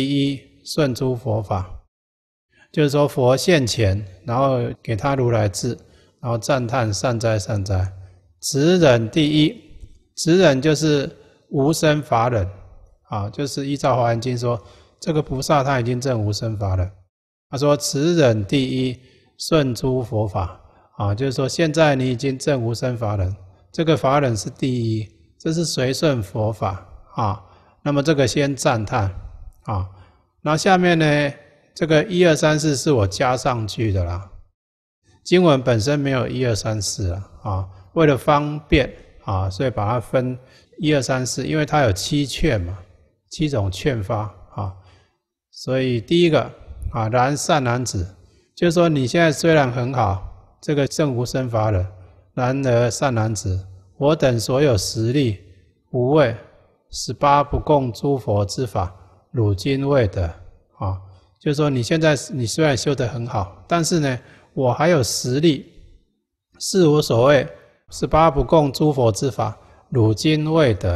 第一，顺诸佛法，就是说佛现前，然后给他如来智，然后赞叹善哉善哉。此忍第一，此忍就是无生法忍啊，就是依照《华严经》说，这个菩萨他已经证无生法忍。他说：“此忍第一，顺诸佛法啊，就是说现在你已经证无生法忍，这个法忍是第一，这是随顺佛法啊。那么这个先赞叹。”啊，那下面呢？这个一二三四是我加上去的啦，经文本身没有一二三四啊。啊，为了方便啊，所以把它分一二三四，因为它有七劝嘛，七种劝发啊。所以第一个啊，然善男子，就是说你现在虽然很好，这个正无生法了，然而善男子，我等所有实力无畏，十八不共诸佛之法。汝今未得，啊，就是说你现在你虽然修得很好，但是呢，我还有实力，是无所谓。十八不共诸佛之法，汝今未得，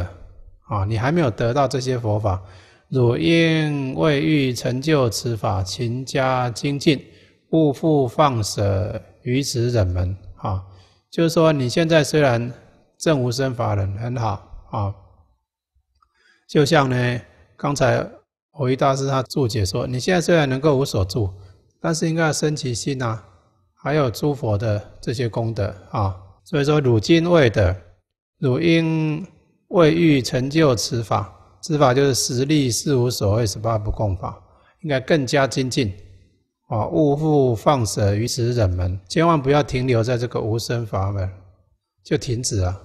啊，你还没有得到这些佛法。汝应未欲成就此法，勤加精进，勿复放舍于此忍门，啊，就是说你现在虽然正无生法人很好，啊，就像呢刚才。维大师他注解说：“你现在虽然能够无所住，但是应该生起心呐。还有诸佛的这些功德啊，所以说汝今未得，汝因未欲成就此法，此法就是实力是无谓十八不共法，应该更加精进啊！勿复放舍于此忍门，千万不要停留在这个无生法门，就停止啊。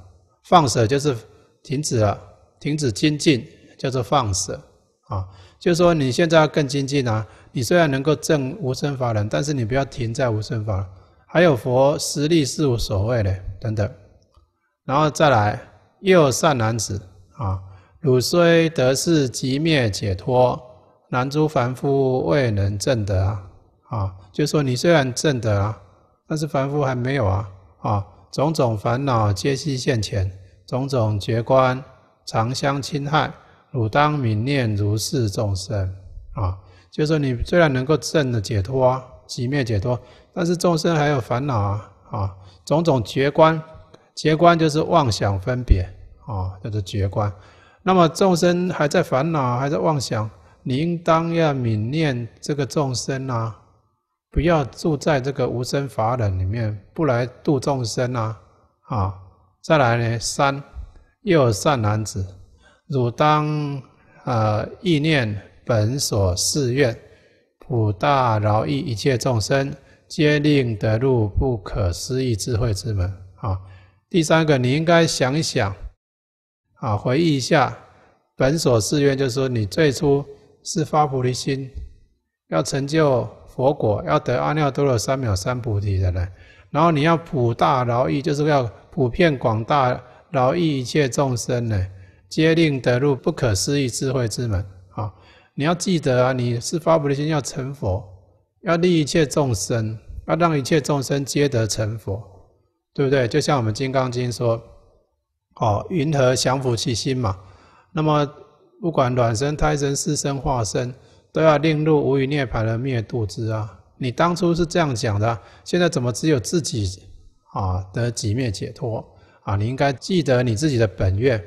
放舍就是停止了，停止精进叫做放舍啊。”就是说你现在要更精进啊！你虽然能够证无生法忍，但是你不要停在无生法了。还有佛实力是无所谓的等等，然后再来又善男子啊，汝虽得是即灭解脱，难诸凡夫未能证得啊！啊，就说你虽然证得啊，但是凡夫还没有啊！啊，种种烦恼皆续现前，种种觉观常相侵害。汝当泯念如是众生啊，就是说你虽然能够证的解脱，即灭解脱，但是众生还有烦恼啊，啊，种种觉观，觉观就是妄想分别啊，叫做觉观。那么众生还在烦恼，还在妄想，你应当要泯念这个众生啊，不要住在这个无生法忍里面，不来度众生啊，啊，再来呢三，又有善男子。汝当，呃，意念本所誓愿，普大饶益一切众生，皆令得入不可思议智慧之门。啊，第三个，你应该想一想，啊，回忆一下，本所誓愿，就是说你最初是发菩提心，要成就佛果，要得阿耨多罗三藐三菩提的呢。然后你要普大饶益，就是要普遍广大饶益一切众生呢。皆令得入不可思议智慧之门啊！你要记得啊，你是发菩提心要成佛，要利一切众生，要让一切众生皆得成佛，对不对？就像我们《金刚经》说：“哦，云何降伏其心嘛？”那么，不管卵生、胎生、四生、化生，都要令入无余涅槃的灭度之啊！你当初是这样讲的，现在怎么只有自己啊得几灭解脱啊？你应该记得你自己的本愿。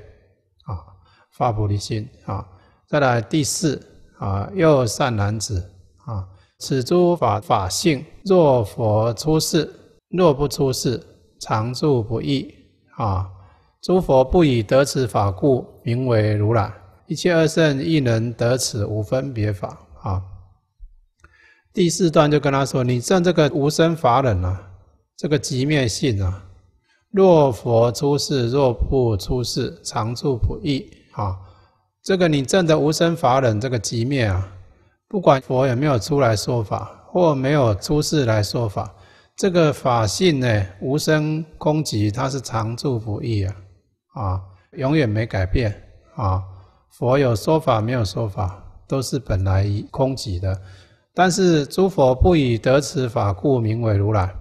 发菩提心啊！再来第四啊，又善男子啊，此诸法法性，若佛出世，若不出世，常住不异啊！诸佛不以得此法故，名为如来。一切二圣，亦能得此无分别法啊！第四段就跟他说：，你证这个无生法忍啊，这个即灭性啊，若佛出世，若不出世，常住不异。好，这个你证的无生法忍这个极灭啊，不管佛有没有出来说法，或没有出世来说法，这个法性呢，无生空寂，它是常住不易啊，啊，永远没改变啊。佛有说法没有说法，都是本来空寂的。但是诸佛不以得此法故名为如来，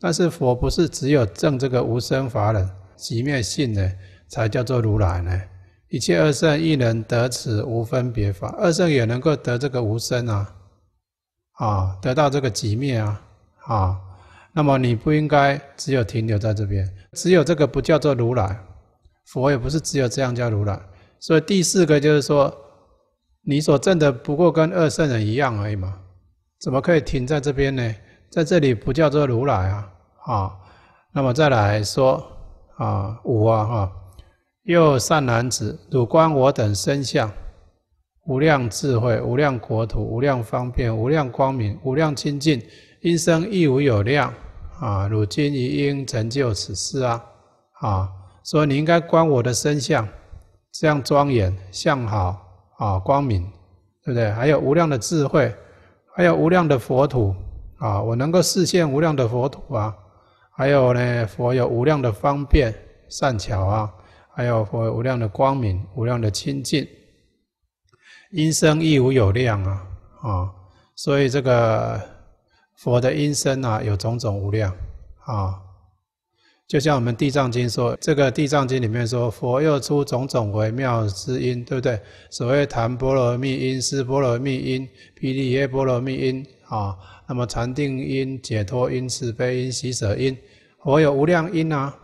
但是佛不是只有证这个无生法忍即灭性呢，才叫做如来呢？一切二圣亦能得此无分别法，二圣也能够得这个无生啊，啊，得到这个极灭啊，啊，那么你不应该只有停留在这边，只有这个不叫做如来，佛也不是只有这样叫如来，所以第四个就是说，你所证的不过跟二圣人一样而已嘛，怎么可以停在这边呢？在这里不叫做如来啊，啊，那么再来说啊，五啊哈。又善男子，汝观我等身相，无量智慧，无量国土，无量方便，无量光明，无量清净，一生亦无有量啊！汝今已应成就此事啊！啊，说你应该观我的身相，这样庄严，相好啊，光明，对不对？还有无量的智慧，还有无量的佛土啊！我能够视现无量的佛土啊！还有呢，佛有无量的方便善巧啊！还有佛无量的光明，无量的清净，音声亦无有量啊啊！所以这个佛的音声啊，有种种无量啊。就像我们《地藏经》说，这个《地藏经》里面说，佛又出种种微妙之音，对不对？所谓谈波罗蜜音、是波罗蜜音、毗梨耶波罗蜜音啊。那么禅定音、解脱音、慈悲音、喜舍音，佛有无量音啊。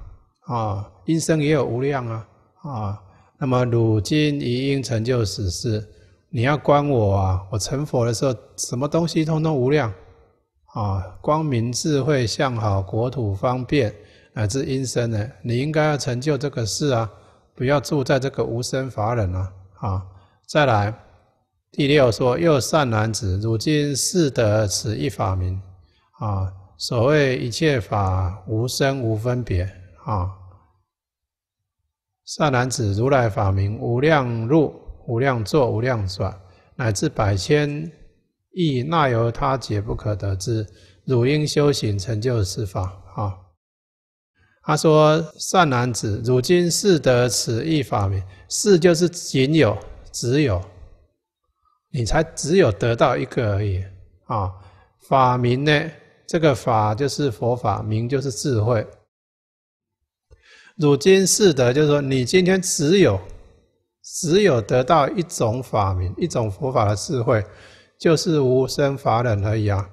啊，因生也有无量啊，啊，那么汝今宜应成就此事，你要观我啊，我成佛的时候，什么东西通通无量啊，光明智慧向好国土方便，乃至因生呢，你应该要成就这个事啊，不要住在这个无生法忍啊啊。再来，第六说又善男子，汝今世得此一法名啊，所谓一切法无生无分别啊。善男子，如来法名无量入、无量作、无量转，乃至百千亿那由他解不可得知。汝应修行成就此法。啊，他说：“善男子，汝今是得此一法名。是就是仅有，只有你才只有得到一个而已。啊，法名呢？这个法就是佛法，名就是智慧。”汝今是德就是说，你今天只有只有得到一种法名、一种佛法的智慧，就是无生法忍而已啊。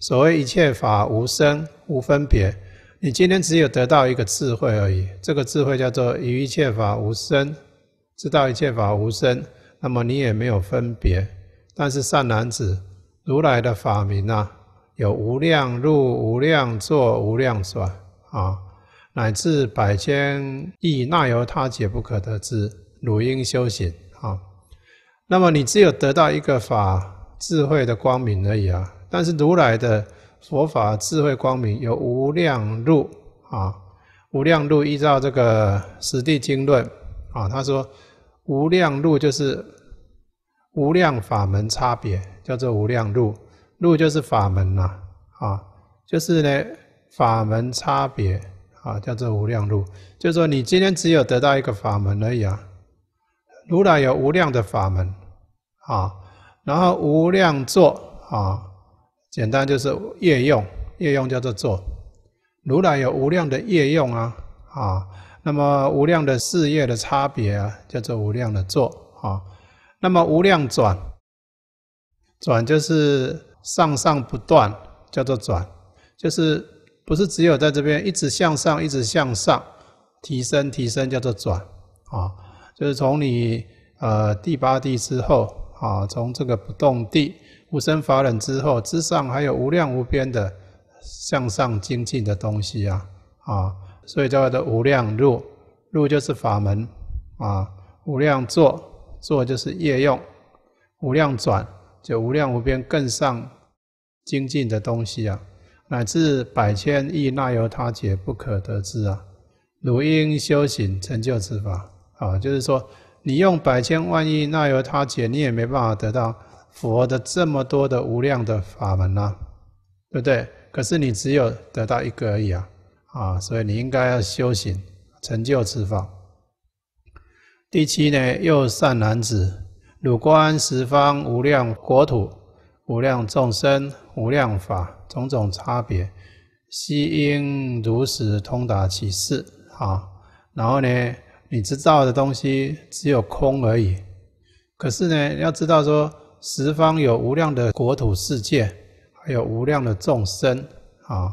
所谓一切法无生无分别，你今天只有得到一个智慧而已。这个智慧叫做以一切法无生，知道一切法无生，那么你也没有分别。但是善男子，如来的法名啊，有无量入、无量作、无量转啊。乃至百千亿那由他解不可得之，汝应修行啊。那么你只有得到一个法智慧的光明而已啊。但是如来的佛法智慧光明有无量路啊，无量路依照这个《实地经论》啊，他说无量路就是无量法门差别，叫做无量路。路就是法门呐啊，就是呢法门差别。啊，叫做无量路，就是说你今天只有得到一个法门而已啊。如来有无量的法门啊，然后无量作啊，简单就是业用，业用叫做作。如来有无量的业用啊，啊，那么无量的事业的差别啊，叫做无量的作啊。那么无量转，转就是上上不断，叫做转，就是。不是只有在这边一直向上，一直向上提升，提升叫做转啊，就是从你呃第八地之后啊，从这个不动地无生法忍之后之上，还有无量无边的向上精进的东西啊啊，所以叫的无量入，入就是法门啊，无量坐，坐就是业用，无量转，就无量无边更上精进的东西啊。乃至百千亿那由他解不可得知啊！汝应修行成就之法啊，就是说，你用百千万亿那由他解，你也没办法得到佛的这么多的无量的法门啊，对不对？可是你只有得到一个而已啊啊！所以你应该要修行成就之法。第七呢，又善男子，汝观十方无量国土。无量众生、无量法种种差别，悉应如实通达其事啊。然后呢，你知道的东西只有空而已。可是呢，要知道说十方有无量的国土世界，还有无量的众生啊，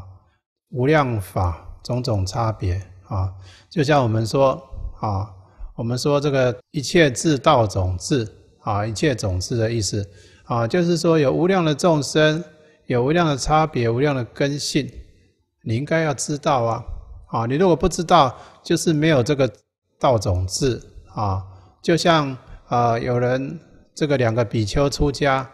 无量法种种差别啊。就像我们说啊，我们说这个一切智道种智啊，一切种智的意思。啊，就是说有无量的众生，有无量的差别，无量的根性，你应该要知道啊！啊，你如果不知道，就是没有这个道种子啊。就像呃，有人这个两个比丘出家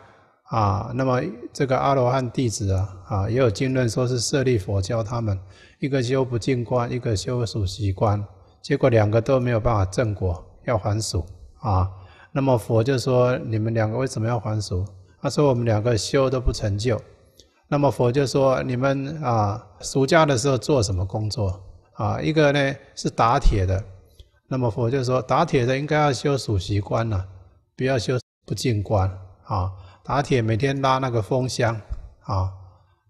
啊，那么这个阿罗汉弟子啊，啊，也有经论说是设立佛教，他们一个修不净观，一个修属习观，结果两个都没有办法正果，要还俗啊。那么佛就说：“你们两个为什么要还俗？”他说：“我们两个修都不成就。”那么佛就说：“你们啊，暑假的时候做什么工作？啊，一个呢是打铁的。那么佛就说：打铁的应该要修属习观呐，不要修不净观啊。打铁每天拉那个风箱啊，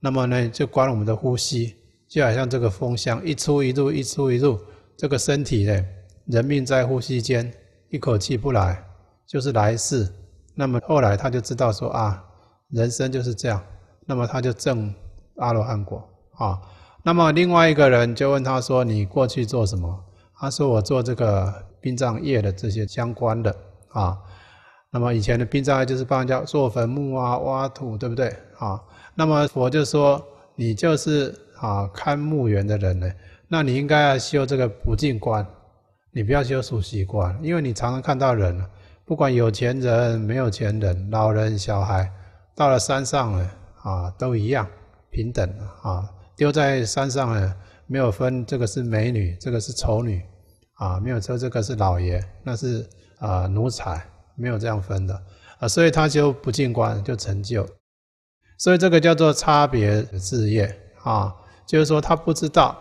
那么呢就关我们的呼吸，就好像这个风箱一出一入，一出一入，这个身体呢，人命在呼吸间，一口气不来。”就是来世，那么后来他就知道说啊，人生就是这样，那么他就证阿罗汉果啊。那么另外一个人就问他说：“你过去做什么？”他说：“我做这个殡葬业的这些相关的啊。”那么以前的殡葬业就是帮人家做坟墓啊、挖土，对不对啊？那么佛就说：“你就是啊，看墓园的人呢，那你应该要修这个不净观，你不要修属习观，因为你常常看到人。”不管有钱人、没有钱人、老人、小孩，到了山上了啊，都一样平等啊。丢在山上呢，没有分这个是美女，这个是丑女啊，没有说这个是老爷，那是啊奴才，没有这样分的啊，所以他就不进关就成就。所以这个叫做差别事业啊，就是说他不知道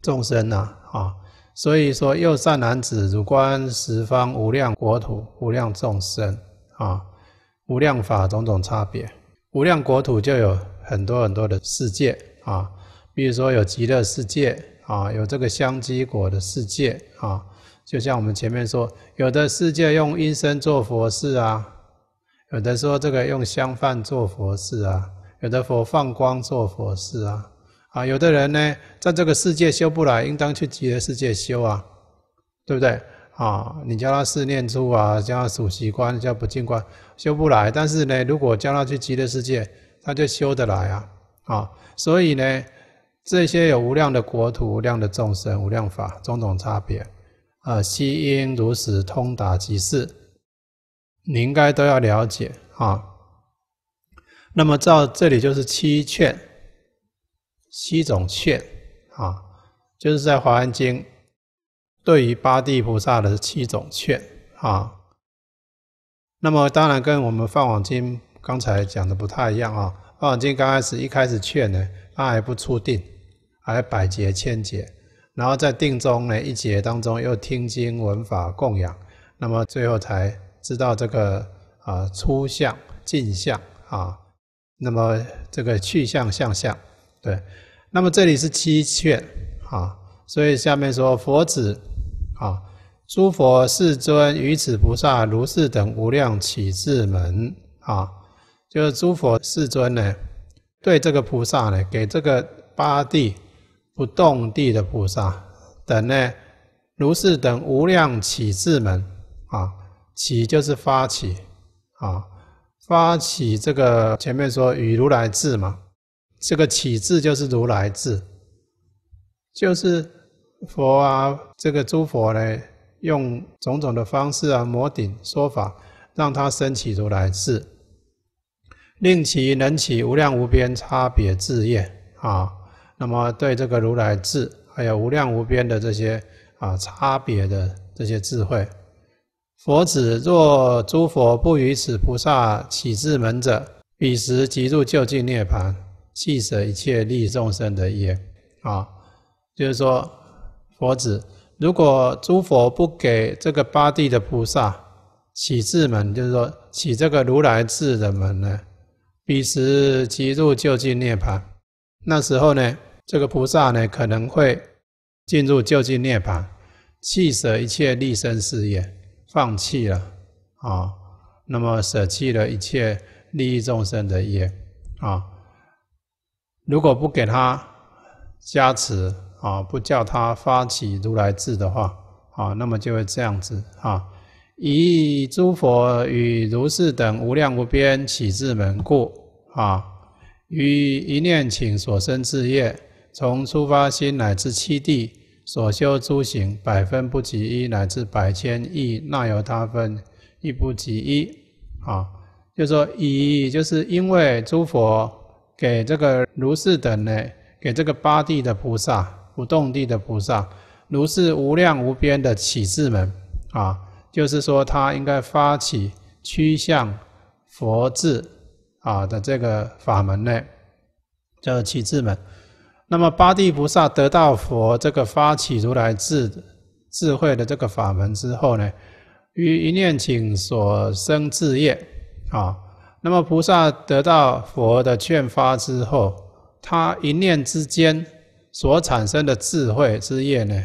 众生呐啊。所以说，右善男子如观十方无量国土、无量众生啊，无量法种种差别，无量国土就有很多很多的世界啊，比如说有极乐世界啊，有这个香积果的世界啊，就像我们前面说，有的世界用音声做佛事啊，有的说这个用香饭做佛事啊，有的佛放光做佛事啊。啊，有的人呢，在这个世界修不来，应当去极乐世界修啊，对不对？啊，你教他四念处啊，教他数息观，叫不净观，修不来。但是呢，如果教他去极乐世界，他就修得来啊。啊，所以呢，这些有无量的国土、无量的众生、无量法种种差别啊，悉应如是通达即是，你应该都要了解啊。那么照这里就是七劝。七种劝啊，就是在华严经对于八地菩萨的七种劝啊。那么当然跟我们放网经刚才讲的不太一样啊。放网经刚开始一开始劝呢，还不出定，还百劫千劫，然后在定中呢一劫当中又听经闻法供养，那么最后才知道这个啊初相、进相啊，那么这个去相、相相。对，那么这里是七阙啊，所以下面说佛子啊，诸佛世尊于此菩萨如是等无量起智门啊，就是诸佛世尊呢，对这个菩萨呢，给这个八地不动地的菩萨等呢，如是等无量起智门啊，起就是发起啊，发起这个前面说与如来智嘛。这个起字就是如来字，就是佛啊，这个诸佛呢，用种种的方式啊，摩顶说法，让他升起如来字，令其能起无量无边差别智业啊。那么对这个如来智，还有无量无边的这些啊差别的这些智慧，佛子若诸佛不与此菩萨起智门者，彼时即入究竟涅盘。弃舍一切利益众生的业，啊，就是说，佛子，如果诸佛不给这个八地的菩萨起智门，就是说起这个如来智的门呢，彼时即入究竟涅槃。那时候呢，这个菩萨呢，可能会进入究竟涅槃，弃舍一切利生事业，放弃了，啊，那么舍弃了一切利益众生的业，啊。如果不给他加持啊，不叫他发起如来智的话啊，那么就会这样子啊。以诸佛与如是等无量无边起智门故啊，与一念请所生智业，从出发心乃至七地所修诸行，百分不及一，乃至百千亿那有他分，亦不及一啊。就说以，就是因为诸佛。给这个如是等呢，给这个八地的菩萨、不动地的菩萨、如是无量无边的起智门啊，就是说他应该发起趋向佛智啊的这个法门呢，叫起智门。那么八地菩萨得到佛这个发起如来智智慧的这个法门之后呢，于一念请所生智业啊。那么菩萨得到佛的劝发之后，他一念之间所产生的智慧之业呢，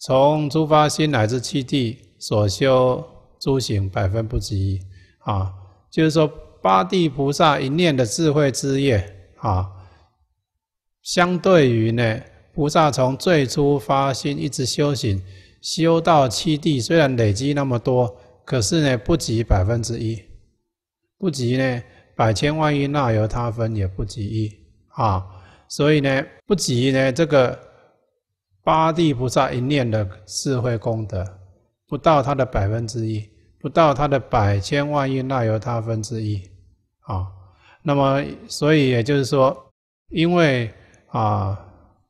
从诸发心乃至七地所修诸行百分不及啊，就是说八地菩萨一念的智慧之业啊，相对于呢菩萨从最初发心一直修行，修到七地虽然累积那么多，可是呢不及百分之一。不及呢，百千万亿那由他分也不及一啊，所以呢，不及呢这个八地菩萨一念的智慧功德，不到他的百分之一，不到他的百千万亿那由他分之一啊。那么，所以也就是说，因为啊，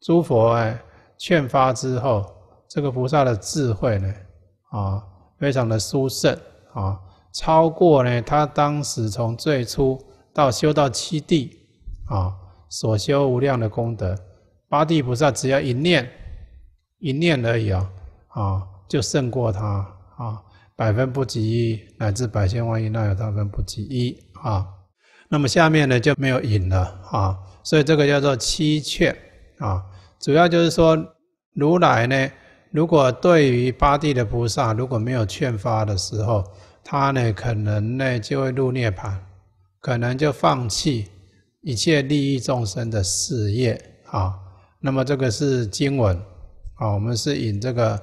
诸佛哎劝发之后，这个菩萨的智慧呢啊，非常的殊胜啊。超过呢？他当时从最初到修到七地啊，所修无量的功德，八地菩萨只要一念一念而已啊啊，就胜过他啊，百分不及一，乃至百千万亿那有他分不及一啊。那么下面呢就没有引了啊，所以这个叫做七劝啊，主要就是说，如来呢，如果对于八地的菩萨如果没有劝发的时候。他呢，可能呢就会入涅槃，可能就放弃一切利益众生的事业啊。那么这个是经文啊，我们是引这个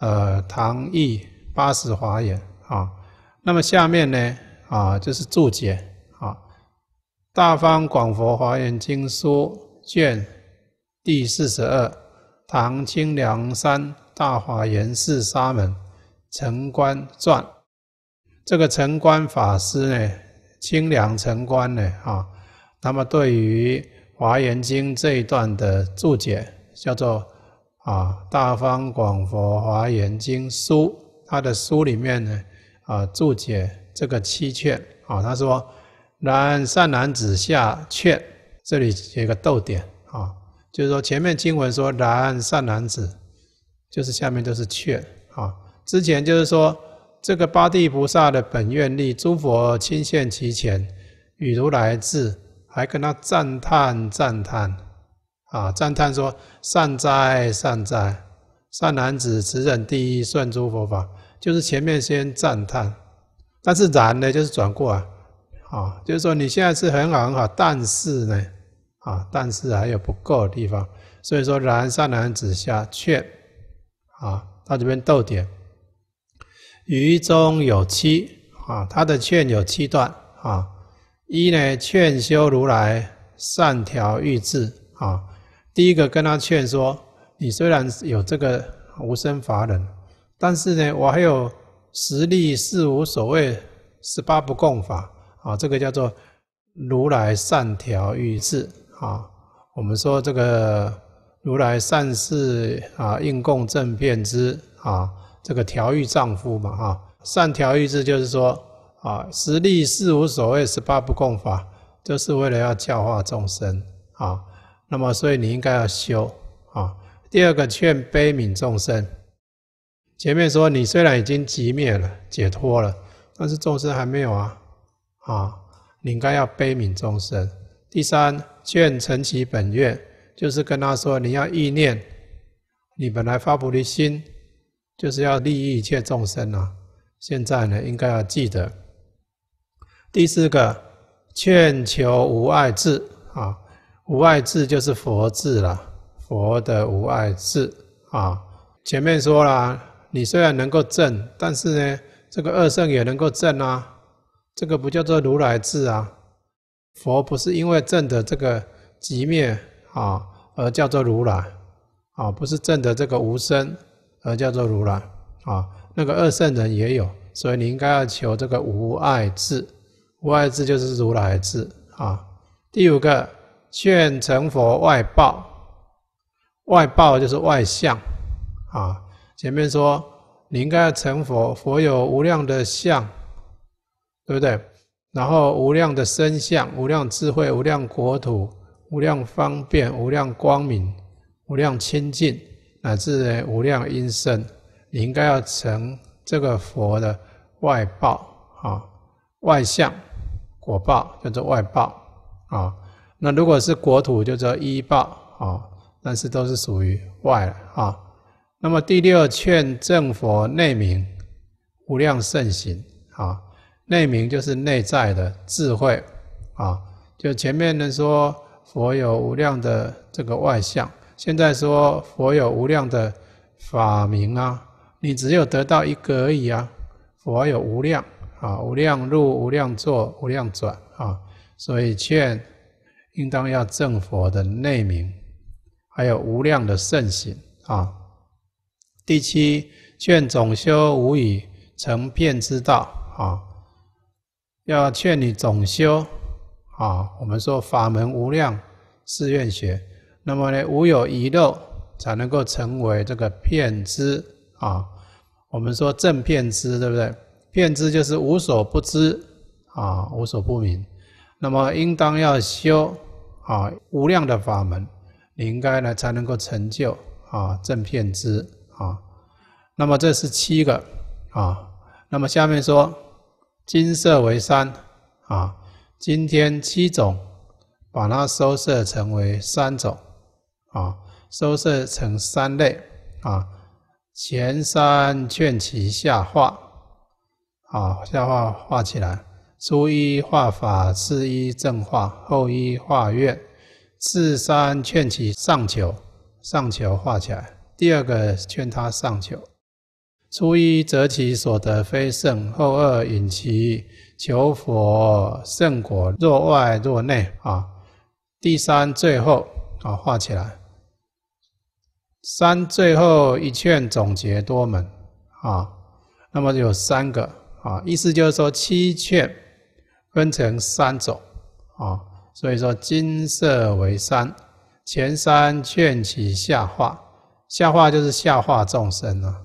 呃《唐义八十华严》啊。那么下面呢啊，就是注解啊，《大方广佛华严经书卷第四十二》，唐清凉山大华严寺沙门陈观传》。这个澄观法师呢，清凉澄观呢，啊，那么对于《华严经》这一段的注解，叫做啊，《大方广佛华严经书》，他的书里面呢，啊，注解这个七劝，啊，他说：“然善男子下劝”，这里写一个逗点，啊，就是说前面经文说‘然善男子’，就是下面都是劝，啊，之前就是说。这个八地菩萨的本愿力，诸佛亲现其前，与如来智，还跟他赞叹赞叹，啊赞叹说善哉善哉，善男子持忍第一，顺诸佛法。就是前面先赞叹，但是然呢，就是转过来，啊，就是说你现在是很好很好，但是呢，啊，但是还有不够的地方，所以说然善男子下劝，啊，到这边逗点。愚中有七啊，他的劝有七段啊。一呢，劝修如来善调欲志啊。第一个跟他劝说，你虽然有这个无生法忍，但是呢，我还有十力四无所谓十八不共法啊。这个叫做如来善调欲志啊。我们说这个如来善事啊，应共正遍知啊。这个调御丈夫嘛，哈善调御制就是说啊，实力是无所谓，十八不共法，就是为了要教化众生啊。那么，所以你应该要修啊。第二个，劝悲悯众生。前面说，你虽然已经极灭了解脱了，但是众生还没有啊啊，你应该要悲悯众生。第三，劝成其本愿，就是跟他说，你要意念，你本来发菩提心。就是要利益一切众生啊！现在呢，应该要记得。第四个，劝求无碍智啊，无碍智就是佛智了，佛的无碍智啊。前面说了，你虽然能够证，但是呢，这个二圣也能够证啊。这个不叫做如来智啊，佛不是因为证的这个极灭啊而叫做如来啊，不是证的这个无生。而叫做如来啊，那个二圣人也有，所以你应该要求这个无碍智，无碍智就是如来智啊。第五个，劝成佛外报，外报就是外相啊。前面说你应该要成佛，佛有无量的相，对不对？然后无量的身相、无量智慧、无量国土、无量方便、无量光明、无量清净。乃至无量音声，你应该要成这个佛的外报啊，外相果报叫做外报啊。那如果是国土，叫做依报啊。但是都是属于外啊。那么第六劝正佛内明无量圣行啊，内明就是内在的智慧啊。就前面呢说，佛有无量的这个外相。现在说佛有无量的法名啊，你只有得到一个而已啊。佛有无量啊，无量入无量坐、无量转啊，所以劝应当要正佛的内名，还有无量的圣行啊。第七劝总修无以成变之道啊，要劝你总修啊。我们说法门无量，寺院学。那么呢，无有遗漏，才能够成为这个片知啊。我们说正片知，对不对？片知就是无所不知啊，无所不明。那么应当要修啊无量的法门，你应该呢才能够成就啊正片知啊。那么这是七个啊。那么下面说，金色为三啊，今天七种把它收摄成为三种。啊，收摄成三类啊，前三劝其下化，啊下化化起来，初一化法是一正化，后一化愿，次三劝其上求，上求化起来。第二个劝他上求，初一则其所得非圣，后二引其求佛圣果，若外若内啊。第三最后。啊，画起来，三最后一劝总结多门啊，那么有三个啊，意思就是说七劝分成三种啊，所以说金色为三，前三劝起下化，下化就是下化众生啊，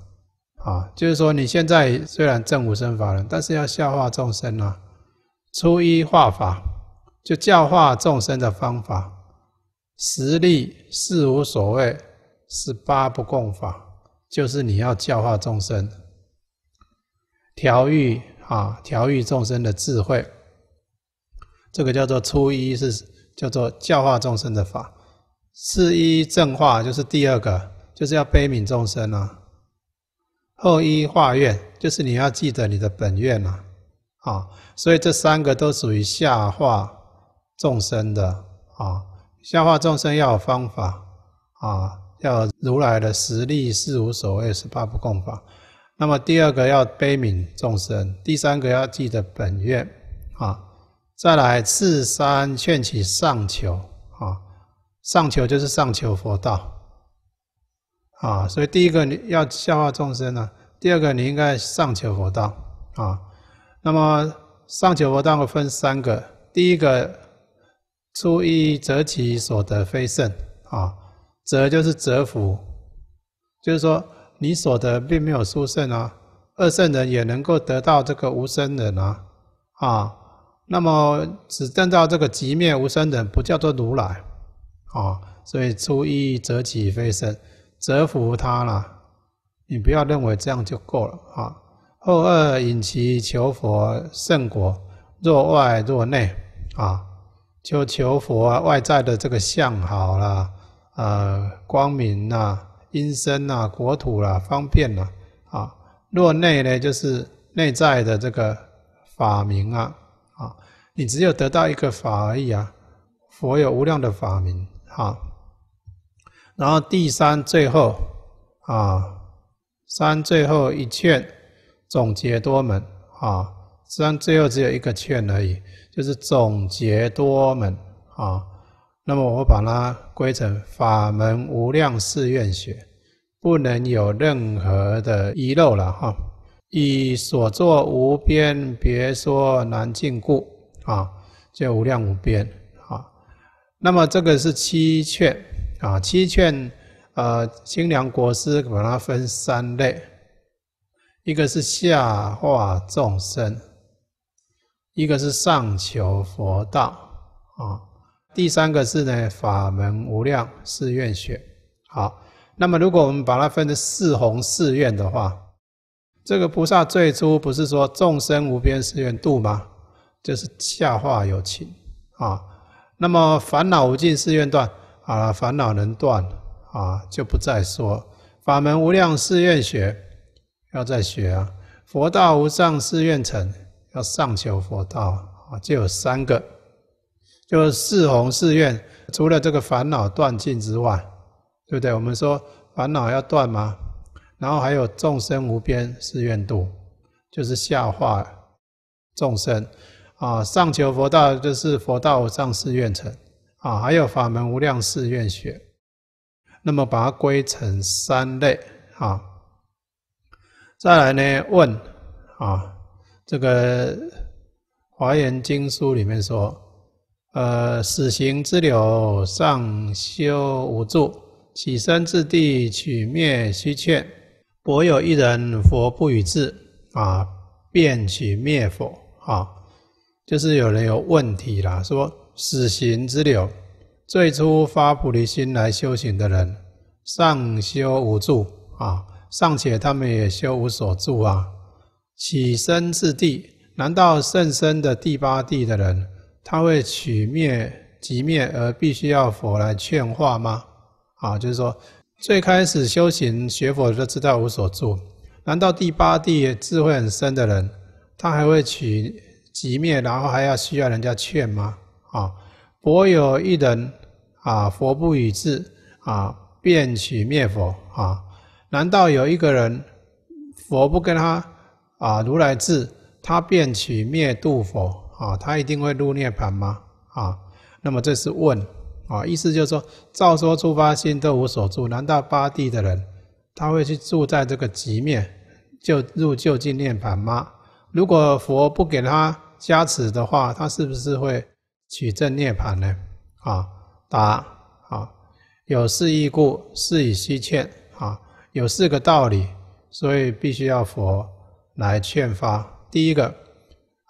啊，就是说你现在虽然正五身法了，但是要下化众生啊，初一化法就教化众生的方法。实力是无所谓，是八不共法，就是你要教化众生，调御啊，调御众生的智慧，这个叫做初一是叫做教化众生的法，四一正化就是第二个，就是要悲悯众生啊，后一化愿就是你要记得你的本愿啊。啊，所以这三个都属于下化众生的啊。消化众生要有方法啊，要如来的实力是无所谓，是八不共法。那么第二个要悲悯众生，第三个要记得本愿啊，再来次三劝起上求啊，上求就是上求佛道啊。所以第一个你要消化众生呢，第二个你应该上求佛道啊。那么上求佛道分三个，第一个。初一则其所得非圣啊，则就是折伏，就是说你所得并没有殊胜啊。二圣人也能够得到这个无生人啊啊，那么只证到这个极灭无生人不叫做如来啊，所以初一则其非圣，折伏他啦。你不要认为这样就够了啊。后二引其求佛圣果，若外若内啊。就求佛啊，外在的这个相好啦，呃，光明呐，音声呐，国土啦，方便呐，啊，若内呢，就是内在的这个法名啊，啊，你只有得到一个法而已啊。佛有无量的法名啊，然后第三最后啊，三最后一卷总结多门啊。实际上最后只有一个劝而已，就是总结多门啊。那么我把它归成法门无量誓愿学，不能有任何的遗漏了哈。以所作无边，别说难尽故啊，就无量无边啊。那么这个是七劝啊，七劝呃清凉国师把它分三类，一个是下化众生。一个是上求佛道啊，第三个是呢法门无量誓愿学。好，那么如果我们把它分成四弘誓愿的话，这个菩萨最初不是说众生无边誓愿度吗？就是下化有情啊。那么烦恼无尽誓愿断，好了，烦恼能断啊，就不再说。法门无量誓愿学，要再学啊。佛道无上誓愿成。要上求佛道啊，就有三个，就是四弘誓愿，除了这个烦恼断尽之外，对不对？我们说烦恼要断吗？然后还有众生无边誓愿度，就是下化众生，啊，上求佛道就是佛道上誓愿成，啊，还有法门无量誓愿学，那么把它归成三类啊，再来呢问啊。这个华严经书里面说，呃，死刑之流尚修无助，起身自地取灭虚劝，博有一人佛不与治啊，便取灭佛啊，就是有人有问题啦，说死刑之流，最初发菩提心来修行的人尚修无助啊，尚且他们也修无所住啊。起身自地，难道甚深的第八地的人，他会取灭即灭，而必须要佛来劝化吗？啊，就是说，最开始修行学佛就知道无所住，难道第八地智慧很深的人，他还会取即灭，然后还要需要人家劝吗？啊，佛有一人啊，佛不与智啊，便取灭佛啊？难道有一个人，佛不跟他？啊，如来智，他便取灭度佛啊，他一定会入涅槃吗？啊，那么这是问啊，意思就是说，照说出发心都无所住，难道八地的人他会去住在这个极灭，就入就近涅槃吗？如果佛不给他加持的话，他是不是会取证涅槃呢？啊，答啊，有四义故，是以希欠啊，有四个道理，所以必须要佛。来劝发第一个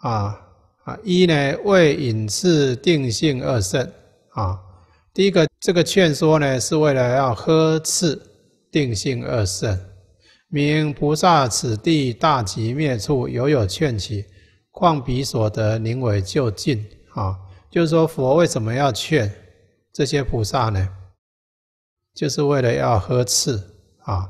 啊啊一呢为引斥定性二圣啊第一个这个劝说呢是为了要呵斥定性二圣，明菩萨此地大极灭处犹有劝起，况彼所得宁为就近啊？就是说佛为什么要劝这些菩萨呢？就是为了要呵斥啊，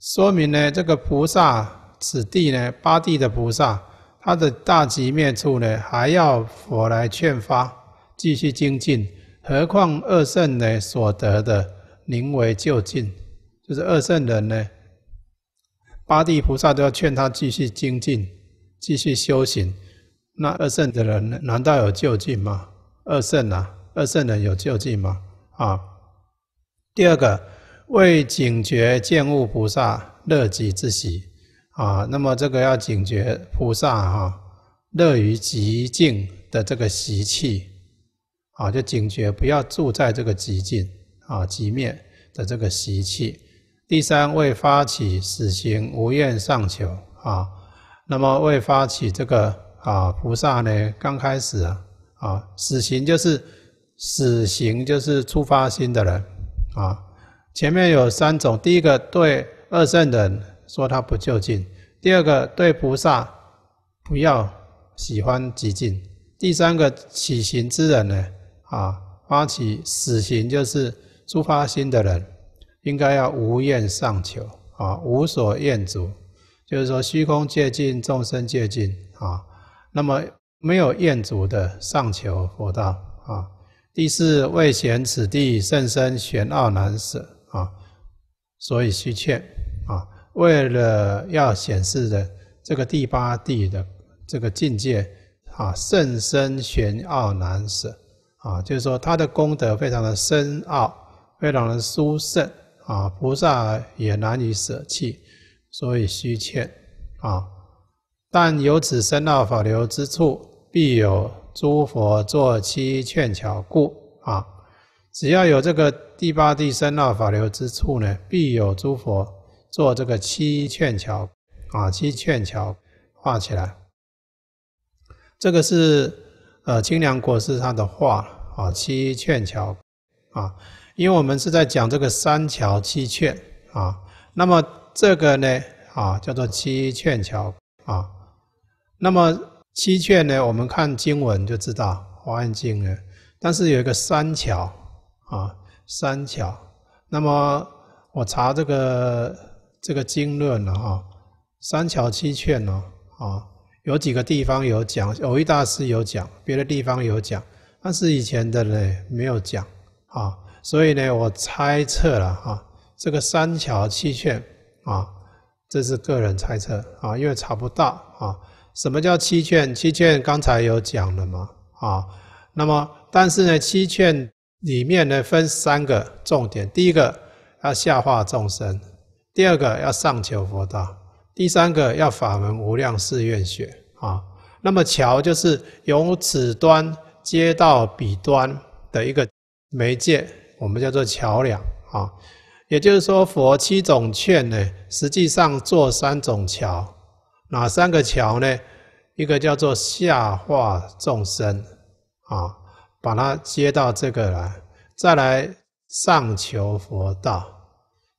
说明呢这个菩萨。此地呢，八地的菩萨，他的大极灭处呢，还要佛来劝发，继续精进。何况二圣呢所得的名为就近，就是二圣人呢，八地菩萨都要劝他继续精进，继续修行。那二圣的人难道有就近吗？二圣啊，二圣人有就近吗？啊，第二个为警觉见物菩萨乐极之喜。啊，那么这个要警觉菩萨哈，乐于极静的这个习气，啊，就警觉不要住在这个极静啊极灭的这个习气。第三，为发起死行无愿上求啊，那么为发起这个啊菩萨呢，刚开始啊，啊，死行就是死行就是触发心的人啊，前面有三种，第一个对二圣人。说他不就近。第二个，对菩萨不要喜欢极近。第三个，起行之人呢，啊，发起死行就是初发心的人，应该要无厌上求啊，无所厌足，就是说虚空界尽，众生界尽啊。那么没有厌足的上求佛道啊。第四，未嫌此地甚深玄奥难舍啊，所以须劝。为了要显示的这个第八地的这个境界啊，甚深玄奥难舍啊，就是说他的功德非常的深奥，非常的殊胜啊，菩萨也难以舍弃，所以虚欠啊。但由此深奥法流之处，必有诸佛作七劝巧故啊。只要有这个第八地深奥法流之处呢，必有诸佛。做这个七券桥啊，七券桥画起来。这个是呃清凉国师他的画啊，七券桥啊，因为我们是在讲这个三桥七券啊，那么这个呢啊叫做七券桥啊，那么七券呢，我们看经文就知道《华严经》呢，但是有一个三桥啊，三桥，那么我查这个。这个经论呢，哈，三桥七劝呢，啊，有几个地方有讲，偶一大师有讲，别的地方有讲，但是以前的呢没有讲，啊，所以呢，我猜测了，哈，这个三桥七劝啊，这是个人猜测，啊，因为查不到，啊，什么叫七劝？七劝刚才有讲了嘛，啊，那么但是呢，七劝里面呢分三个重点，第一个要下化众生。第二个要上求佛道，第三个要法门无量誓愿学啊。那么桥就是由此端接到彼端的一个媒介，我们叫做桥梁啊。也就是说，佛七种劝呢，实际上做三种桥，哪三个桥呢？一个叫做下化众生啊，把它接到这个来，再来上求佛道，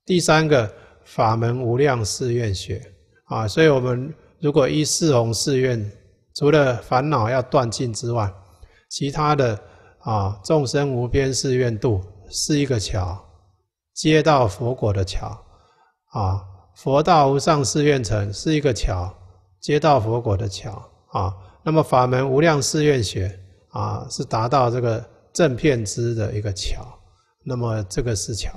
第三个。法门无量誓愿学，啊，所以我们如果依四弘誓愿，除了烦恼要断尽之外，其他的啊，众生无边誓愿度是一个桥，接到佛果的桥，啊，佛道无上誓愿成是一个桥，接到佛果的桥，啊，那么法门无量誓愿学，啊，是达到这个正片之的一个桥，那么这个是桥。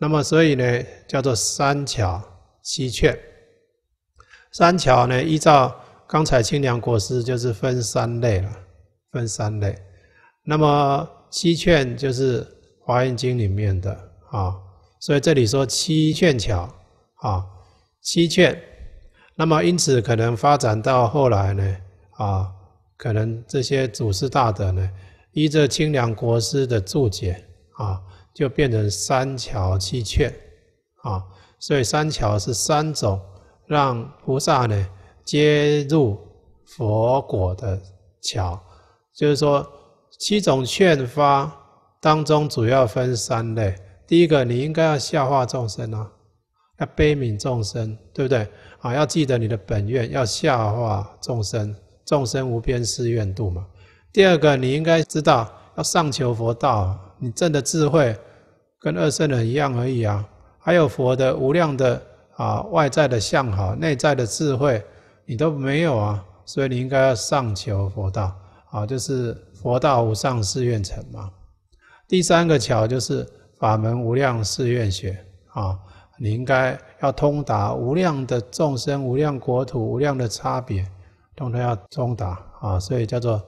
那么，所以呢，叫做三巧七劝。三巧呢，依照刚才清凉国师就是分三类了，分三类。那么七劝就是华严经里面的啊，所以这里说七劝巧啊七劝。那么因此可能发展到后来呢啊，可能这些祖师大德呢，依着清凉国师的注解啊。就变成三桥七劝啊，所以三桥是三种让菩萨呢接入佛果的桥，就是说七种劝发当中，主要分三类。第一个，你应该要下化众生啊，要悲悯众生，对不对？啊，要记得你的本愿，要下化众生，众生无边誓愿度嘛。第二个，你应该知道要上求佛道，你证的智慧。跟二圣人一样而已啊，还有佛的无量的啊外在的相好，内在的智慧，你都没有啊，所以你应该要上求佛道啊，就是佛道无上誓愿成嘛。第三个巧就是法门无量誓愿学啊，你应该要通达无量的众生、无量国土、无量的差别，通通要通达啊，所以叫做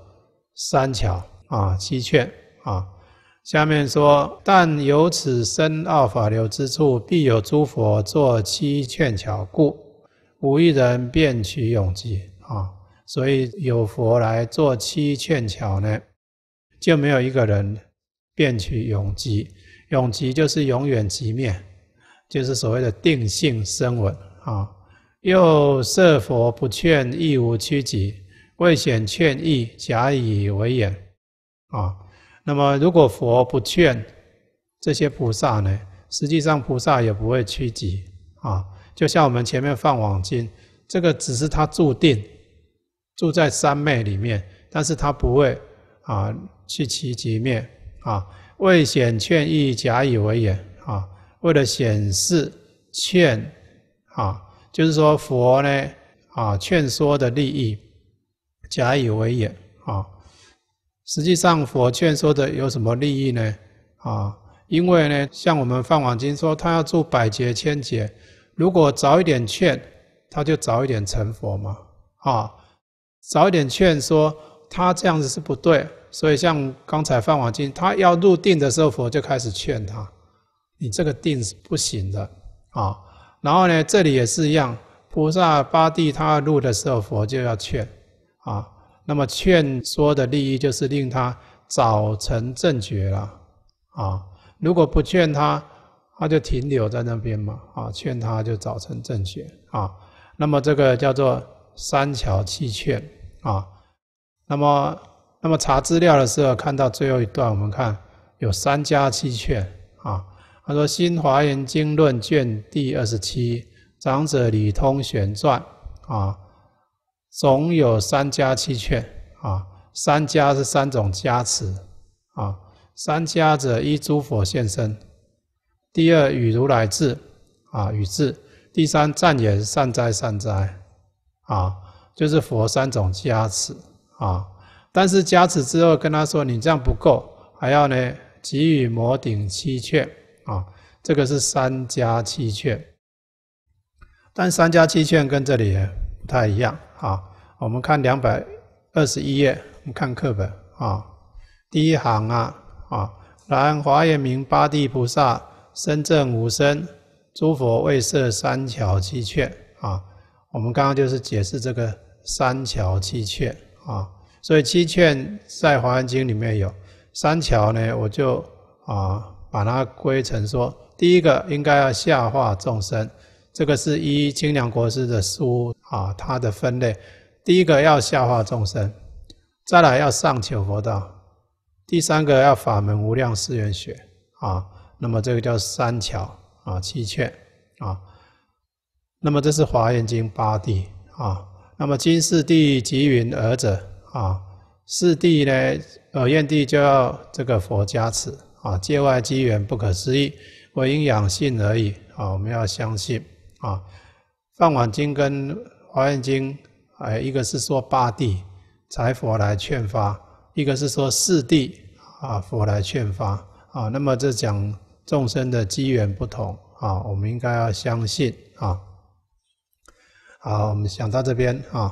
三巧啊，七劝啊。下面说，但有此深奥法流之处，必有诸佛作七劝巧故，无一人便取永吉。啊。所以有佛来做七劝巧呢，就没有一个人便取永吉。永吉就是永远极灭，就是所谓的定性生闻啊。又设佛不劝，亦无屈己，未显劝意，假以为言啊。那么，如果佛不劝这些菩萨呢？实际上菩萨也不会趋吉啊。就像我们前面放网经，这个只是他注定住在三昧里面，但是他不会啊去趋极灭啊。为显劝意，假以为也啊，为了显示劝啊，就是说佛呢啊劝说的利益，假以为也啊。实际上，佛劝说的有什么利益呢？啊，因为呢，像我们放广经》说，他要住百劫千劫，如果早一点劝，他就早一点成佛嘛。啊，早一点劝说他这样子是不对，所以像刚才放广经》，他要入定的时候，佛就开始劝他：“你这个定是不行的。”啊，然后呢，这里也是一样，菩萨八地他入的时候，佛就要劝，啊。那么劝说的利益就是令他早成正觉了啊！如果不劝他，他就停留在那边嘛啊！劝他就早成正觉啊！那么这个叫做三桥七劝啊！那么那么查资料的时候看到最后一段，我们看有三家七劝啊！他说《新华严经论》卷第二十七，长者李通玄传啊。总有三家七劝啊，三家是三种加持啊，三家者一诸佛现身，第二与如来智啊与智，第三赞言善哉善哉啊，就是佛三种加持啊，但是加持之后跟他说你这样不够，还要呢给予摩顶七劝啊，这个是三加七劝，但三加七劝跟这里。不太一样啊！我们看两百二十一页，看课本啊。第一行啊啊，然华严明八地菩萨身正无生，诸佛为设三巧七劝啊。我们刚刚就是解释这个三巧七劝啊。所以七劝在华严经里面有三巧呢，我就啊把它归成说：第一个应该要下化众生，这个是一清凉国师的书。啊，它的分类，第一个要下化众生，再来要上求佛道，第三个要法门无量誓愿学啊。那么这个叫三巧啊七劝啊。那么这是华严经八地啊。那么今四地即云尔者啊，四地呢呃，愿地就要这个佛加持啊，界外机缘不可思议，我因养性而已啊。我们要相信啊，放广经》跟《华严经》哎，一个是说八地财佛来劝发，一个是说四地啊佛来劝发啊。那么这讲众生的机缘不同啊，我们应该要相信啊。好，我们想到这边啊。